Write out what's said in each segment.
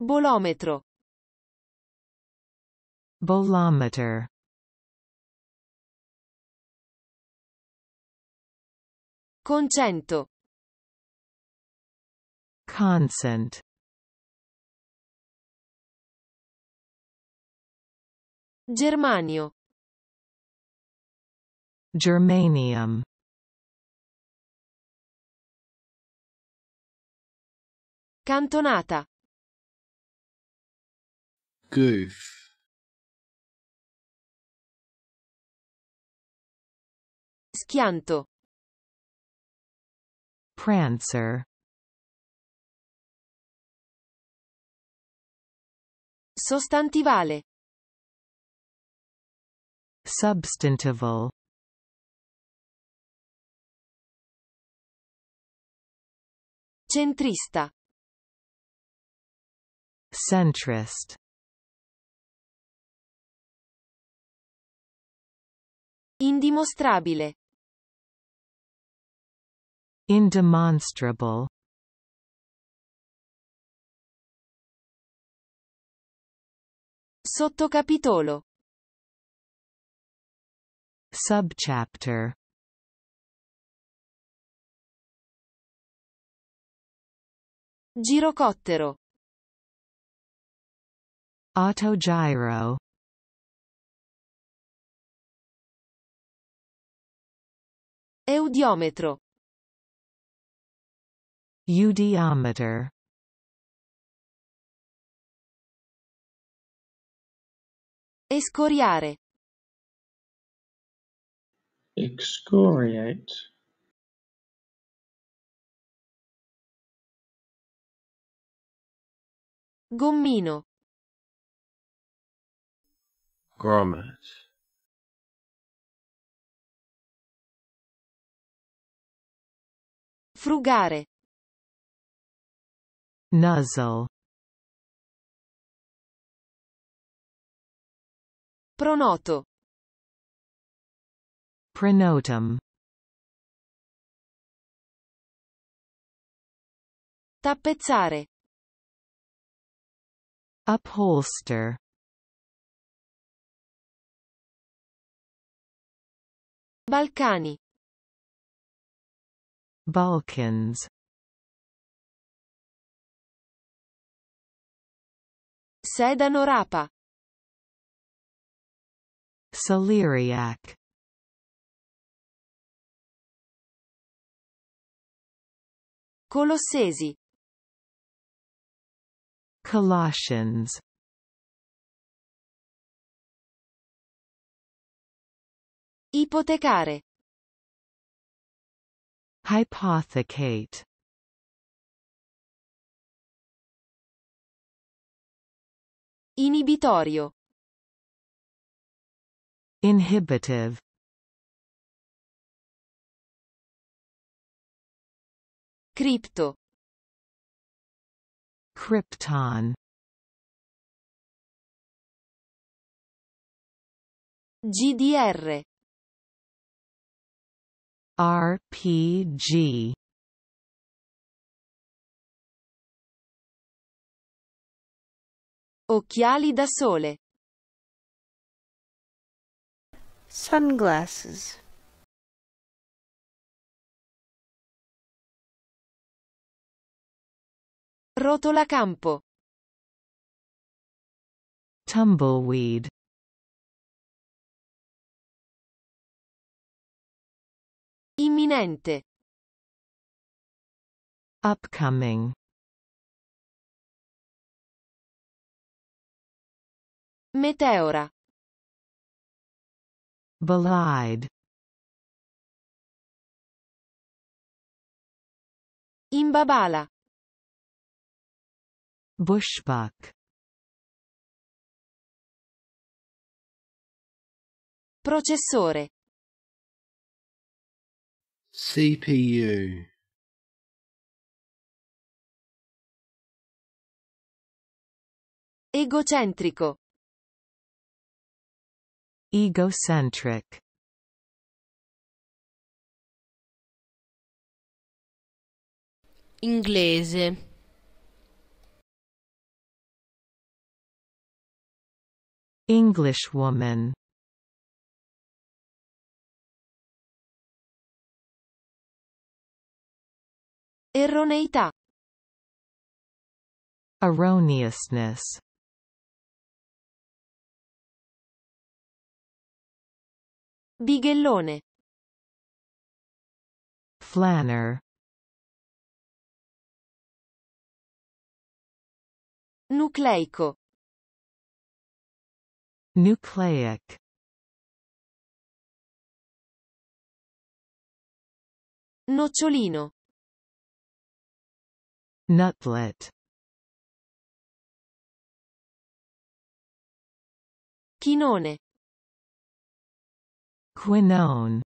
Bolometro. Bolometer. Concento. Consent. Germanio. Germanium. Cantonata. Goof Schianto Prancer Sostantivale Substantival Centrista Centrist Indimostrabile. Indemonstrable. Sottocapitolo. Subchapter. Girocottero. Autogyro. Eudiometro. Eudiometer. Escoriare. Excoriate. Gommino. Grommet. Frugare. Nuzzle. Pronoto. Pronotum. Tappezzare. Upholster. Balcani. Balkans Sedano rapa Celeriac Colossesi Colossians Ipotecare Hypothecate Inibitorio Inhibitive Cripto Krypton GDR RPG Occhiali da sole Sunglasses Rotola campo. Tumbleweed imminente upcoming meteora belied imbabala bushbuck processore CPU Egocentrico Egocentric Inglese Englishwoman Erroneità. Erroneousness. Bighellone. Flanner. Nucleico. Nucleic. Nocciolino. Nutlet Chinone Quinone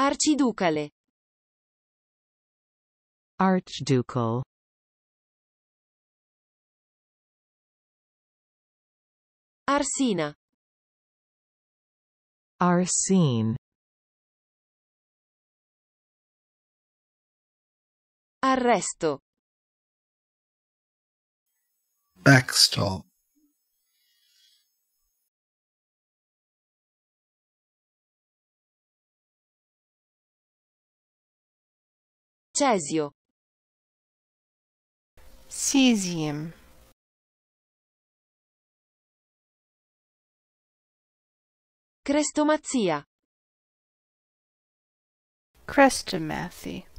Arciducale Archducal Arsina Arsine Arresto. Backstop. Cesio. Cesium. Crestomazia. Crestomathy.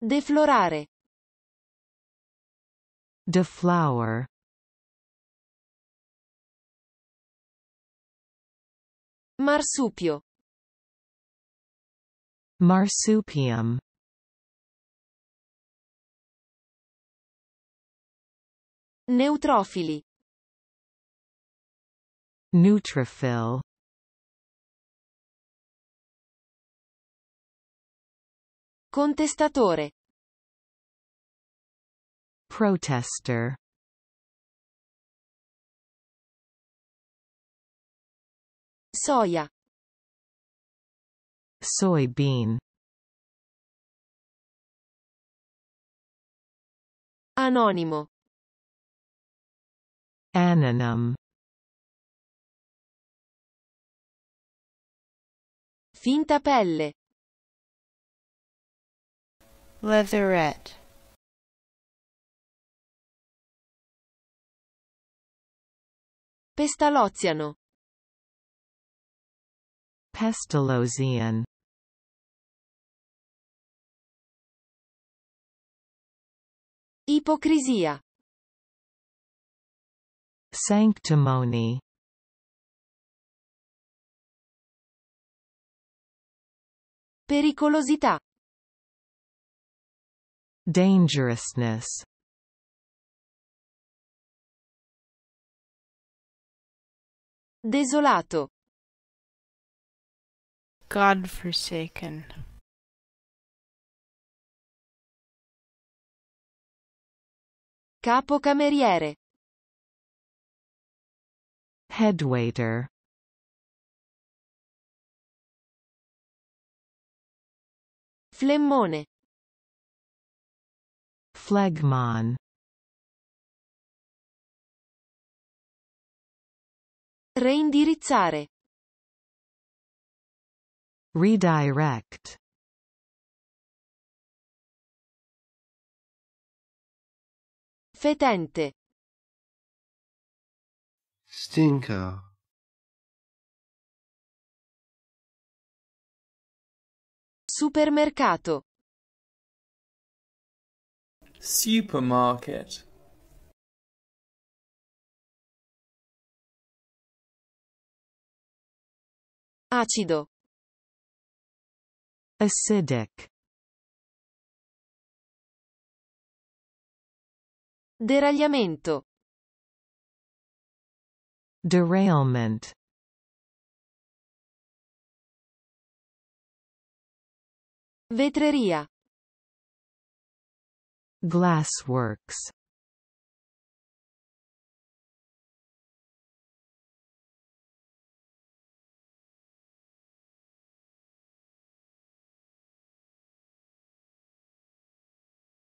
Deflorare. Deflower. Marsupio. Marsupium. Neutrofili. Neutrophil. Contestatore. Protester. Soia. Soybean. Anonimo. Anonym. Finta pelle leatherette Pestalozziano Pestalozzian Ipocrisia Sanctimony Pericolosità Dangerousness Desolato God-forsaken Capocameriere Headwaiter Flemmone phlegmon Reindirizzare. Redirect. Fetente. Stinker. Supermercato. Supermarket Acido Acidic Deragliamento Derailment Vetreria Glassworks